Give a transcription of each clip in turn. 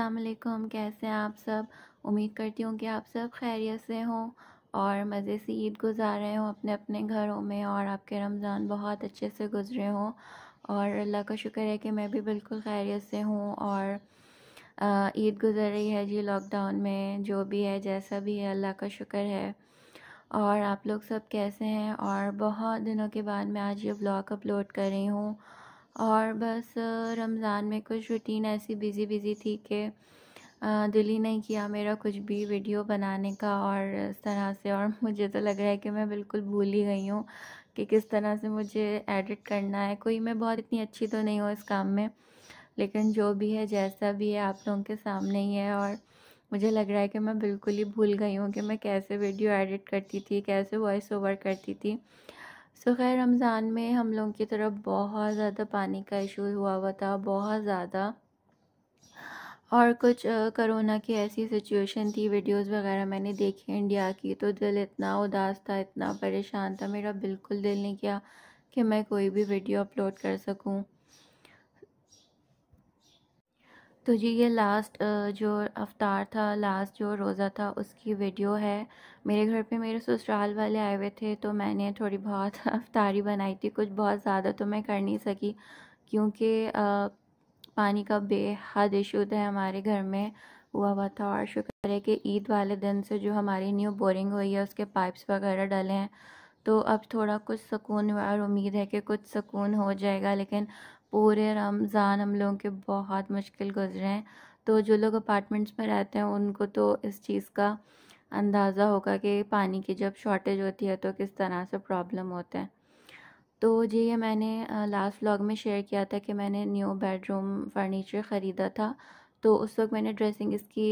अस्सलाम वालेकुम कैसे हैं आप सब उम्मीद करती हूँ कि आप सब खैरियत से हों और मज़े से ईद गुजार रहे हों अपने अपने घरों में और आपके रमज़ान बहुत अच्छे से गुजरे हों और अल्लाह का शुक्र है कि मैं भी बिल्कुल खैरियत से हूँ और ईद गुजर रही है जी लॉकडाउन में जो भी है जैसा भी है अल्लाह का शुक्र है और आप लोग सब कैसे हैं और बहुत दिनों के बाद मैं आज ये ब्लॉग अपलोड कर रही हूँ और बस रमज़ान में कुछ रूटीन ऐसी बिज़ी बिज़ी थी कि दिल ही नहीं किया मेरा कुछ भी वीडियो बनाने का और इस तरह से और मुझे तो लग रहा है कि मैं बिल्कुल भूल ही गई हूँ कि किस तरह से मुझे एडिट करना है कोई मैं बहुत इतनी अच्छी तो नहीं हूँ इस काम में लेकिन जो भी है जैसा भी है आप लोगों के सामने ही है और मुझे लग रहा है कि मैं बिल्कुल ही भूल गई हूँ कि मैं कैसे वीडियो एडिट करती थी कैसे वॉइस ओवर करती थी सो खैर रमज़ान में हम लोगों की तरफ बहुत ज़्यादा पानी का इशू हुआ हुआ था बहुत ज़्यादा और कुछ कोरोना की ऐसी सिचुएशन थी वीडियोस वगैरह मैंने देखी इंडिया की तो दिल इतना उदास था इतना परेशान था मेरा बिल्कुल दिल नहीं किया कि मैं कोई भी वीडियो अपलोड कर सकूं तो जी ये लास्ट जो अवतार था लास्ट जो रोज़ा था उसकी वीडियो है मेरे घर पे मेरे ससुराल वाले आए हुए थे तो मैंने थोड़ी बहुत अवतारी बनाई थी कुछ बहुत ज़्यादा तो मैं कर नहीं सकी क्योंकि पानी का बेहद इशू था हमारे घर में हुआ हुआ था और शुक्र है कि ईद वाले दिन से जो हमारी न्यू बोरिंग हुई है उसके पाइप्स वगैरह डले हैं तो अब थोड़ा कुछ सुकून हुआ और उम्मीद है कि कुछ सुकून हो जाएगा लेकिन पूरे रमज़ान हम लोगों के बहुत मुश्किल गुजरे हैं तो जो लोग अपार्टमेंट्स में रहते हैं उनको तो इस चीज़ का अंदाज़ा होगा कि पानी की जब शॉर्टेज होती है तो किस तरह से प्रॉब्लम होते हैं तो जी ये मैंने लास्ट व्लॉग में शेयर किया था कि मैंने न्यू बेडरूम फर्नीचर ख़रीदा था तो उस वक्त मैंने ड्रेसिंग इसकी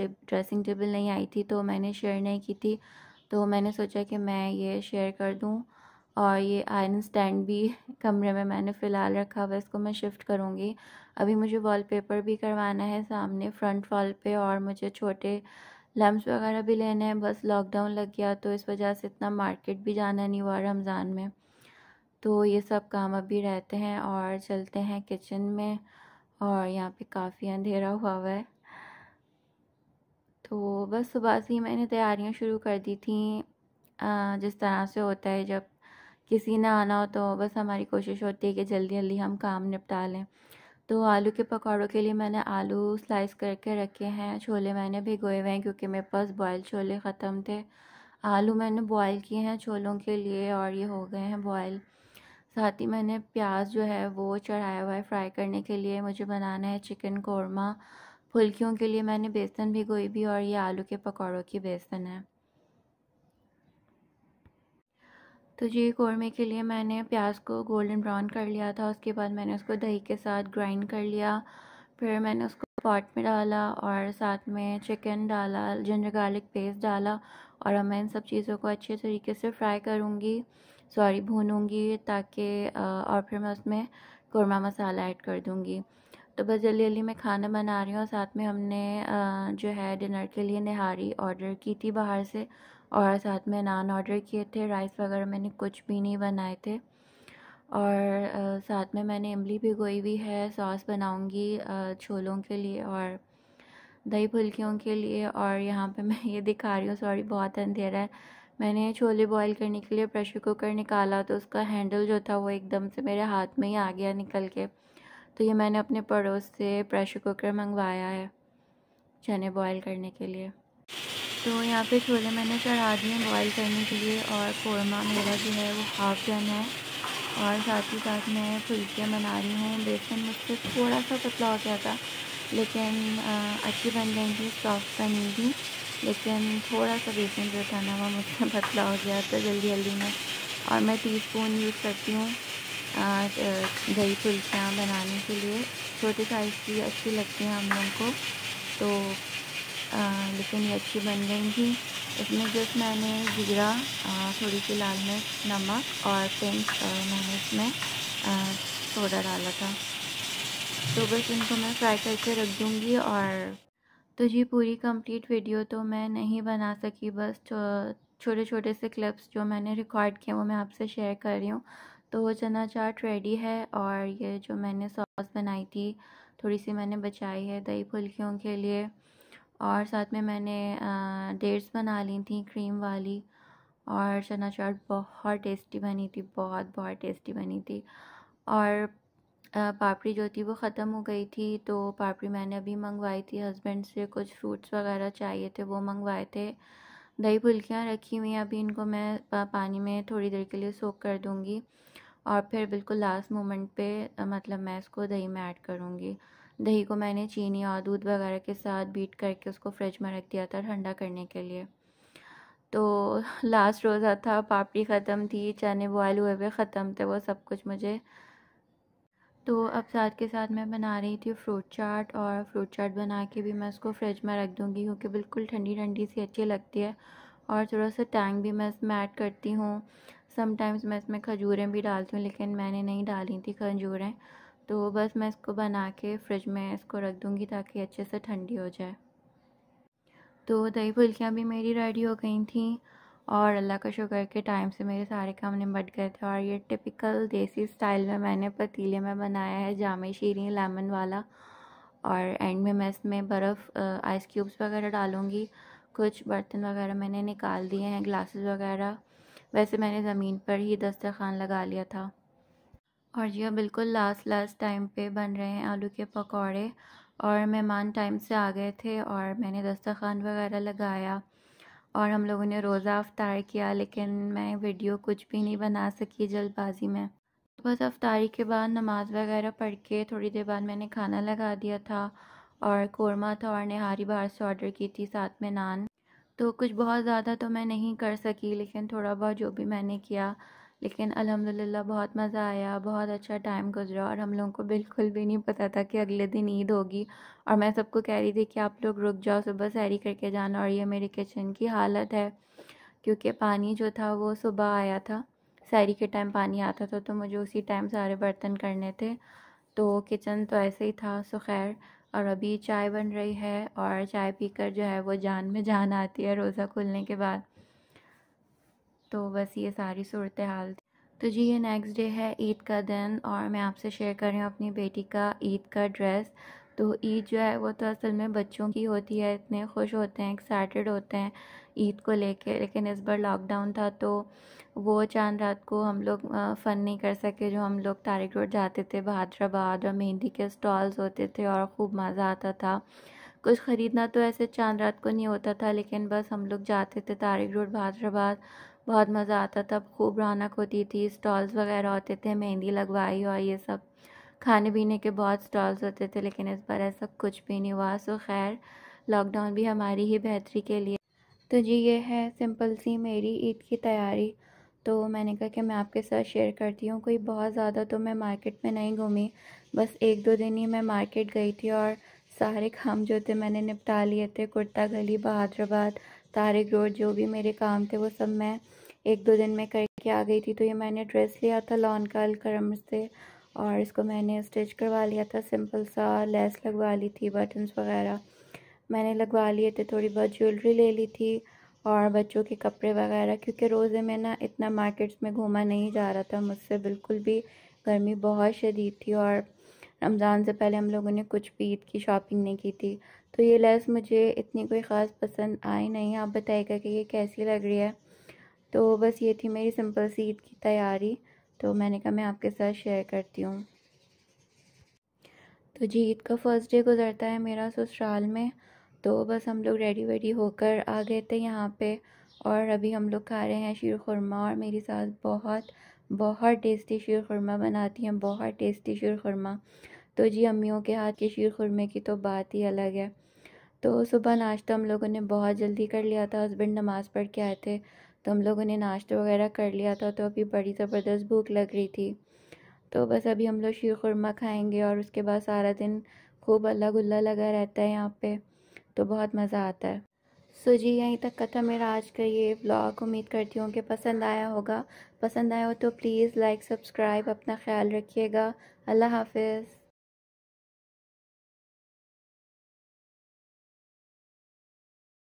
ड्रेसिंग टेबल नहीं आई थी तो मैंने शेयर नहीं की थी तो मैंने सोचा कि मैं ये शेयर कर दूँ और ये आयरन स्टैंड भी कमरे में मैंने फ़िलहाल रखा हुआ है इसको मैं शिफ्ट करूँगी अभी मुझे वॉलपेपर भी करवाना है सामने फ्रंट वॉल पे और मुझे छोटे लम्ब वगैरह भी लेने हैं बस लॉकडाउन लग गया तो इस वजह से इतना मार्केट भी जाना नहीं हुआ रमज़ान में तो ये सब काम अभी रहते हैं और चलते हैं किचन में और यहाँ पर काफ़ी अंधेरा हुआ हुआ है तो बस सुबह से ही मैंने तैयारियाँ शुरू कर दी थी जिस तरह से होता है जब किसी ने आना हो तो बस हमारी कोशिश होती है कि जल्दी जल्दी हम काम निपटा लें तो आलू के पकौड़ों के लिए मैंने आलू स्लाइस करके रखे हैं छोले मैंने भिगोए हुए हैं क्योंकि मेरे पास बॉयल छोले ख़त्म थे आलू मैंने बॉयल किए हैं छोलों के लिए और ये हो गए हैं बॉयल साथ ही मैंने प्याज जो है वो चढ़ाया हुआ है फ्राई करने के लिए मुझे बनाना है चिकन कौरमा फुल्कियों के लिए मैंने बेसन भिगोई भी और ये आलू के पकौड़ों की बेसन है तो जी कौरमे के लिए मैंने प्याज को गोल्डन ब्राउन कर लिया था उसके बाद मैंने उसको दही के साथ ग्राइंड कर लिया फिर मैंने उसको पॉट में डाला और साथ में चिकन डाला जिंजर गार्लिक पेस्ट डाला और अब मैं इन सब चीज़ों को अच्छे तरीके से फ्राई करूँगी सॉरी भूनूँगी ताकि और फिर मैं उसमें कौरमा मसाला ऐड कर दूँगी तो बस जल्दी जल्दी मैं खाना बना रही हूँ साथ में हमने जो है डिनर के लिए निहारी ऑर्डर की थी बाहर से और साथ में नान ऑर्डर किए थे राइस वगैरह मैंने कुछ भी नहीं बनाए थे और साथ में मैंने इमली भिगोई हुई है सॉस बनाऊँगी छोलों के लिए और दही फुल्कियों के लिए और यहाँ पे मैं ये दिखा रही हूँ सॉरी बहुत अंधेरा है मैंने छोले बॉईल करने के लिए प्रेशर कुकर निकाला तो उसका हैंडल जो था वो एकदम से मेरे हाथ में ही आ गया निकल के तो ये मैंने अपने पड़ोस से प्रेशर कुकर मंगवाया है चने बॉईल करने के लिए तो यहाँ पे छोले मैंने चढ़ा दिए बॉईल करने के लिए और कौरमा मेरा जो है वो हाफ डन है और साथ ही साथ मैं फुल्कियाँ बना रही हूँ बेसन मुझसे थोड़ा सा पतला हो गया था लेकिन आ, अच्छी बन गई थी सॉफ्ट बनी थी लेकिन थोड़ा सा बेसन जो था ना वो मुझसे पतला हो गया था जल्दी जल्दी में और मैं टी स्पून यूज़ करती हूँ दही फुल्कियाँ बनाने के लिए छोटे साइज़ की अच्छी लगती हैं हम लोग को तो आ, लेकिन ये अच्छी बन गई थी इसमें जस्ट मैंने जीरा थोड़ी सी लाल मिर्च नमक और पिंक मैंने इसमें सोडा डाला था तो बस इनको मैं फ्राई करके रख दूँगी और तो जी पूरी कंप्लीट वीडियो तो मैं नहीं बना सकी बस छोटे छोटे से क्लिप्स जो मैंने रिकॉर्ड किए वो मैं आपसे शेयर कर रही हूँ तो चना चाट रेडी है और ये जो मैंने सॉस बनाई थी थोड़ी सी मैंने बचाई है दही फुल्कियों के लिए और साथ में मैंने डेट्स बना ली थी क्रीम वाली और चना चाट बहुत टेस्टी बनी थी बहुत बहुत टेस्टी बनी थी और पापड़ी जो थी वो ख़त्म हो गई थी तो पापड़ी मैंने अभी मंगवाई थी हस्बैंड से कुछ फ्रूट्स वगैरह चाहिए थे वो मंगवाए थे दही फुल्कियाँ रखी हुई हैं अभी इनको मैं पानी में थोड़ी देर के लिए सोख कर दूँगी और फिर बिल्कुल लास्ट मोमेंट पे मतलब मैं इसको दही में ऐड करूँगी दही को मैंने चीनी और दूध वगैरह के साथ बीट करके उसको फ्रिज में रख दिया था ठंडा करने के लिए तो लास्ट रोज़ा था पापड़ी ख़त्म थी चने बॉयल हुए हुए ख़त्म थे वो सब कुछ मुझे तो अब साथ के साथ मैं बना रही थी फ्रूट चाट और फ्रूट चाट बना के भी मैं उसको फ्रिज में रख दूँगी क्योंकि बिल्कुल ठंडी ठंडी सी अच्छी लगती है और थोड़ा सा टैंग भी मैं इसमें ऐड करती हूँ समटाइम्स मैं इसमें खजूरें भी डालती हूँ लेकिन मैंने नहीं डाली थी खजूरें तो बस मैं इसको बना के फ्रिज में इसको रख दूँगी ताकि अच्छे से ठंडी हो जाए तो दही फुल्कियाँ भी मेरी रेडी हो गई थी और अल्लाह का शुक्र के टाइम से मेरे सारे काम निमट गए थे और ये टिपिकल देसी स्टाइल में मैंने पतीले में बनाया है जामे शीरें लेमन वाला और एंड में मैं इसमें बर्फ़ आइस क्यूब्स वगैरह डालूँगी कुछ बर्तन वगैरह मैंने निकाल दिए हैं ग्लासेस वगैरह वैसे मैंने ज़मीन पर ही दस्तरखान लगा लिया था और यह हाँ, बिल्कुल लास्ट लास्ट टाइम पे बन रहे हैं आलू के पकौड़े और मेहमान टाइम से आ गए थे और मैंने दस्तरखान वगैरह लगाया और हम लोगों ने रोज़ा अफ्तार किया लेकिन मैं वीडियो कुछ भी नहीं बना सकी जल्दबाजी में तो बस अफ्तारी के बाद नमाज़ वगैरह पढ़ के थोड़ी देर बाद मैंने खाना लगा दिया था और कौरमा था और निहारी बाहर से ऑर्डर की थी साथ में नान तो कुछ बहुत ज़्यादा तो मैं नहीं कर सकी लेकिन थोड़ा बहुत जो भी मैंने किया लेकिन अल्हम्दुलिल्लाह बहुत मज़ा आया बहुत अच्छा टाइम गुजरा और हम लोगों को बिल्कुल भी नहीं पता था कि अगले दिन ईद होगी और मैं सबको कह रही थी कि आप लोग रुक जाओ सुबह सैरी करके जाना और ये मेरे किचन की हालत है क्योंकि पानी जो था वो सुबह आया था सैरी के टाइम पानी आता था तो मुझे उसी टाइम सारे बर्तन करने थे तो किचन तो ऐसे ही था सो खैर और अभी चाय बन रही है और चाय पीकर जो है वो जान में जान आती है रोज़ा खुलने के बाद तो बस ये सारी सूरत हाल थी तो जी ये नेक्स्ट डे है ईद का दिन और मैं आपसे शेयर कर रही हूँ अपनी बेटी का ईद का ड्रेस तो ईद जो है वो तो असल में बच्चों की होती है इतने खुश होते हैं एक्साइटेड होते हैं ईद को लेके लेकिन इस बार लॉकडाउन था तो वो चांद रात को हम लोग फ़न नहीं कर सके जो हम लोग तारिक रोड जाते थे भाद्राबाद और मेहंदी के स्टॉल्स होते थे और खूब मज़ा आता था कुछ ख़रीदना तो ऐसे चांद रात को नहीं होता था लेकिन बस हम लोग जाते थे तारिक रोड भाद्राबाद बहुत मज़ा आता था खूब रौनक होती थी स्टॉल्स वगैरह होते थे मेहंदी लगवाई और ये सब खाने पीने के बहुत स्टॉल्स होते थे लेकिन इस बार ऐसा कुछ भी नहीं हुआ सो खैर लॉकडाउन भी हमारी ही बेहतरी के लिए तो जी ये है सिंपल सी मेरी ईद की तैयारी तो मैंने कहा कि मैं आपके साथ शेयर करती हूँ कोई बहुत ज़्यादा तो मैं मार्केट में नहीं घूमी बस एक दो दिन ही मैं मार्केट गई थी और सारे काम जो थे मैंने निपटा लिए थे कुर्ता गली बहादराबाद तारिक रोड जो भी मेरे काम थे वो सब मैं एक दो दिन में करके आ गई थी तो ये मैंने ड्रेस लिया था लॉन का अलक्रम से और इसको मैंने स्टिच करवा लिया था सिंपल सा लेस लगवा ली थी बटन्स वगैरह मैंने लगवा लिए थे थोड़ी बहुत ज्वेलरी ले ली थी और बच्चों के कपड़े वगैरह क्योंकि रोज़े में ना इतना मार्केट्स में घूमा नहीं जा रहा था मुझसे बिल्कुल भी गर्मी बहुत शदीद थी और रमज़ान से पहले हम लोगों ने कुछ भी ईद की शॉपिंग नहीं की थी तो ये लेस मुझे इतनी कोई ख़ास पसंद आई नहीं आप बताइएगा कि ये कैसी लग रही है तो बस ये थी मेरी सिंपल सी ईद की तैयारी तो मैंने कहा मैं आपके साथ शेयर करती हूँ तो जी ईद का फर्स्ट डे गुजरता है मेरा ससुराल में तो बस हम लोग रेडी वेडी होकर आ गए थे यहाँ पे और अभी हम लोग खा रहे हैं शीर खुरमा और मेरी सास बहुत बहुत टेस्टी शीर खुरमा बनाती हैं बहुत टेस्टी शीर खुरमा तो जी अम्मियों के हाथ के शीर खुरमे की तो बात ही अलग है तो सुबह नाश्ता हम लोगों ने बहुत जल्दी कर लिया था हस्बैंड नमाज़ पढ़ के आए थे तो हम लोगों ने नाश्ता वगैरह कर लिया था तो अभी बड़ी ज़बरदस्त भूख लग रही थी तो बस अभी हम लोग शीर खुरमा खाएँगे और उसके बाद सारा दिन खूब अल्लाह गुल्ला लगा रहता है यहाँ पर तो बहुत मज़ा आता है सो so जी यहीं तक कथा मेरा आज का ये ब्लॉग उम्मीद करती हूँ कि पसंद आया होगा पसंद आया हो तो प्लीज़ लाइक सब्सक्राइब अपना ख्याल रखिएगा अल्लाह हाफिज़